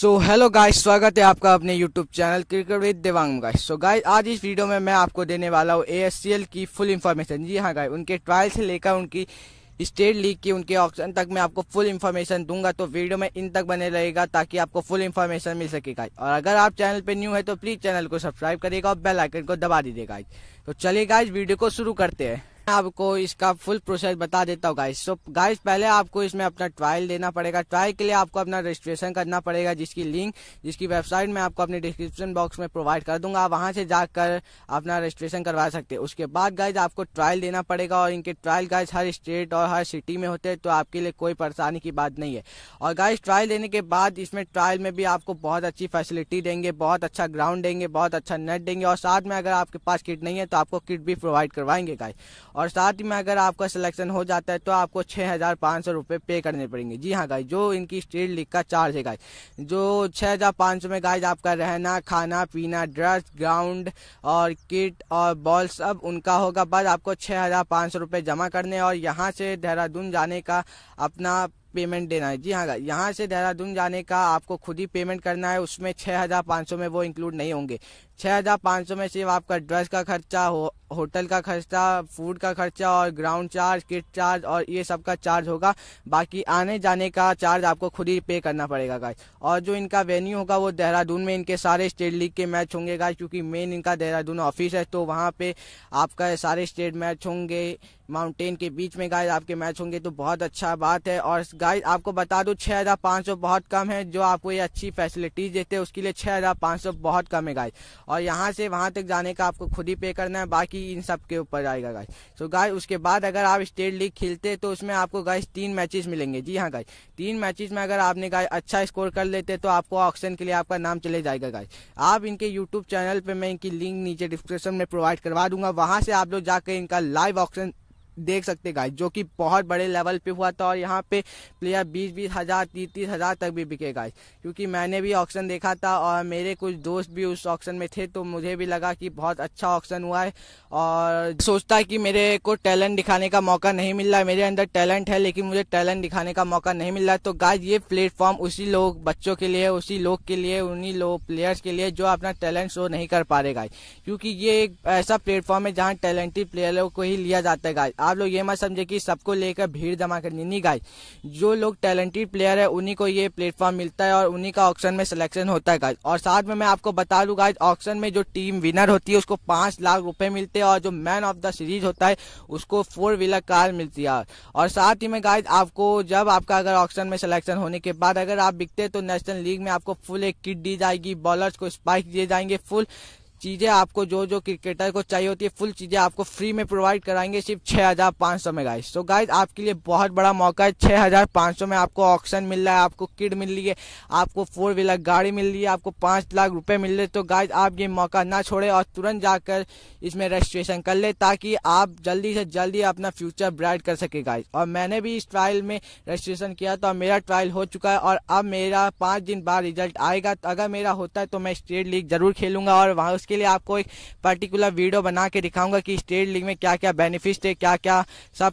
so hello guys स्वागत है आपका अपने YouTube channel cricket with Devang guys so guys आज इस वीडियो में मैं आपको देने वाला हूँ एएससीएल की फुल इन्फॉर्मेशन जी हाँ गाइस उनके ट्रायल से लेकर उनकी स्टेट लीग की उनके ऑप्शन तक मैं आपको फुल इन्फॉर्मेशन दूंगा तो वीडियो में इन तक बने रहेगा ताकि आपको फुल इन्फॉर्मेशन मिल सकेगा और अगर आप चैनल पर न्यू है तो प्लीज़ चैनल को सब्सक्राइब करेगा और बेलाइकन को दबा दीजिएगा तो चलिए गाइज वीडियो को शुरू करते हैं आपको इसका फुल प्रोसेस बता देता हूँ गाइस तो गाइस पहले आपको इसमें अपना ट्रायल देना पड़ेगा ट्रायल के लिए आपको अपना रजिस्ट्रेशन करना पड़ेगा जिसकी लिंक जिसकी वेबसाइट मैं आपको अपने डिस्क्रिप्शन बॉक्स में प्रोवाइड कर दूंगा आप से जाकर अपना रजिस्ट्रेशन करवा सकते हैं उसके बाद गाइज आपको ट्रायल देना पड़ेगा और इनके ट्रायल गाइज हर स्टेट और हर सिटी में होते हैं तो आपके लिए कोई परेशानी की बात नहीं है और गाइज ट्रायल देने के बाद इसमें ट्रायल में भी आपको बहुत अच्छी फैसिलिटी देंगे बहुत अच्छा ग्राउंड देंगे बहुत अच्छा नेट देंगे और साथ में अगर आपके पास किट नहीं है तो आपको किट भी प्रोवाइड करवाएंगे गाइज और साथ ही में अगर आपका सिलेक्शन हो जाता है तो आपको छः हज़ार पाँच सौ रुपये पे करने पड़ेंगे जी हाँ गाइज जो इनकी स्टेट लीग का चार्ज है गाइज जो छः हज़ार पाँच सौ में गाइज आपका रहना खाना पीना ड्रेस ग्राउंड और किट और बॉल सब उनका होगा बस आपको छः हज़ार पाँच सौ रुपये जमा करने और यहाँ से देहरादून जाने का अपना पेमेंट देना है जी हाँ यहाँ से देहरादून जाने का आपको खुद ही पेमेंट करना है उसमें छः हज़ार पाँच सौ में वो इंक्लूड नहीं होंगे छः हज़ार पाँच सौ में सिर्फ आपका ड्रेस का खर्चा हो होटल का खर्चा फूड का खर्चा और ग्राउंड चार्ज किट चार्ज और ये सब का चार्ज होगा बाकी आने जाने का चार्ज आपको खुद ही पे करना पड़ेगा गाइस और जो इनका वेन्यू होगा वो देहरादून में इनके सारे स्टेट लीग के मैच होंगे गाइस क्योंकि मेन इनका देहरादून ऑफिस है तो वहाँ पे आपका सारे स्टेट मैच होंगे माउंटेन के बीच में गाइस आपके मैच होंगे तो बहुत अच्छा बात है और गाइस आपको बता दूं छः हज़ार पाँच सौ बहुत कम है जो आपको ये अच्छी फैसिलिटीज़ देते हैं उसके लिए छः हज़ार पाँच सौ बहुत कम है गाइस और यहाँ से वहाँ तक जाने का आपको खुद ही पे करना है बाकी इन सब के ऊपर आएगा गाइज सो गाय उसके बाद अगर आप स्टेट लीग खेलते तो उसमें आपको गाइस तीन मैचेस मिलेंगे जी हाँ गाय तीन मैचेस में अगर आपने गाय अच्छा स्कोर कर लेते तो आपको ऑक्शन के लिए आपका नाम चले जाएगा गाय आप इनके यूट्यूब चैनल पर मैं इनकी लिंक नीचे डिस्क्रिप्शन में प्रोवाइड करवा दूंगा वहाँ से आप लोग जाकर इनका लाइव ऑक्शन देख सकते गाइस जो कि बहुत बड़े लेवल पे हुआ था और यहाँ पे प्लेयर बीस बीस हज़ार तीस तीस हज़ार तक भी बिके गाइस क्योंकि मैंने भी ऑक्शन देखा था और मेरे कुछ दोस्त भी उस ऑक्शन में थे तो मुझे भी लगा कि बहुत अच्छा ऑक्शन हुआ है और सोचता है कि मेरे को टैलेंट दिखाने का मौका नहीं मिल रहा है मेरे अंदर टैलेंट है लेकिन मुझे टैलेंट दिखाने का मौका नहीं मिल रहा तो गाय ये प्लेटफॉर्म उसी लोग बच्चों के लिए उसी लोग के लिए उन्हीं लोग प्लेयर्स के लिए जो अपना टैलेंट शो नहीं कर पा रहे गाइज क्योंकि ये एक ऐसा प्लेटफॉर्म है जहाँ टैलेंटेड प्लेयरों को ही लिया जाता है गाय आप लोग ये मत समझे कि सबको लेकर भीड़ जमा करनी नहीं गाइस जो लोग टैलेंटेड प्लेयर है उन्हीं को ये प्लेटफॉर्म मिलता है और उन्हीं का ऑक्शन में सिलेक्शन होता है गाइस और साथ में मैं आपको बता दूं गाइस ऑक्शन में जो टीम विनर होती है उसको पांच लाख रुपए मिलते हैं और जो मैन ऑफ द सीरीज होता है उसको फोर व्हीलर कार मिलती है और साथ ही में गाइज आपको जब आपका अगर ऑक्शन में सिलेक्शन होने के बाद अगर आप बिकते तो नेशनल लीग में आपको फुल एक किट दी जाएगी बॉलर्स को स्पाइक दिए जाएंगे फुल चीजें आपको जो जो क्रिकेटर को चाहिए होती है फुल चीजें आपको फ्री में प्रोवाइड कराएंगे सिर्फ छः हजार पाँच सौ में गाइस तो गाइस आपके लिए बहुत बड़ा मौका है छः हजार पाँच सौ में आपको ऑक्शन मिल रहा है आपको किड मिल रही है आपको फोर व्हीलर गाड़ी मिल रही है आपको पाँच लाख रुपए मिल रहे तो गाइज आप ये मौका ना छोड़े और तुरंत जाकर इसमें रजिस्ट्रेशन कर ले ताकि आप जल्दी से जल्दी अपना फ्यूचर ब्राइट कर सके गाइज और मैंने भी इस ट्रायल में रजिस्ट्रेशन किया तो मेरा ट्रायल हो चुका है और अब मेरा पाँच दिन बाद रिजल्ट आएगा तो अगर मेरा होता है तो मैं स्टेट लीग जरूर खेलूंगा और वहाँ उसके उसके लिए आपको एक पर्टिकुलर वीडियो बना के दिखाऊंगा कि स्टेट लीग में क्या क्या बेनिफिट है क्या क्या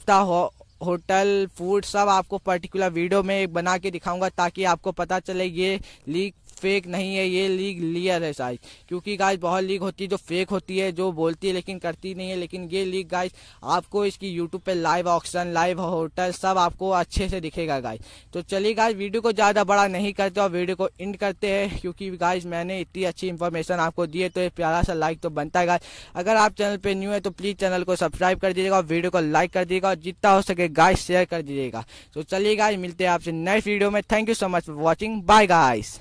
था हो होटल फूड सब आपको पर्टिकुलर वीडियो में बना के दिखाऊंगा ताकि आपको पता चले ये लीग फेक नहीं है ये लीग लियर है साइज क्योंकि गाइस बहुत लीग होती है जो फेक होती है जो बोलती है लेकिन करती नहीं है लेकिन ये लीग गाइस आपको इसकी यूट्यूब पे लाइव ऑक्शन लाइव होटल सब आपको अच्छे से दिखेगा गाइस तो चलिए गाइस वीडियो को ज़्यादा बड़ा नहीं करते और वीडियो को इंड करते हैं क्योंकि गाइज मैंने इतनी अच्छी इन्फॉर्मेशन आपको दी है तो एक प्यारा सा लाइक तो बनता है गाइज अगर आप चैनल पर न्यू है तो प्लीज़ चैनल को सब्सक्राइब कर दीजिएगा और वीडियो को लाइक कर दीजिएगा और जितना हो सके गाइज शेयर कर दीजिएगा तो चलिए गाइज मिलते हैं आपसे नेक्स्ट वीडियो में thank you so much for watching bye guys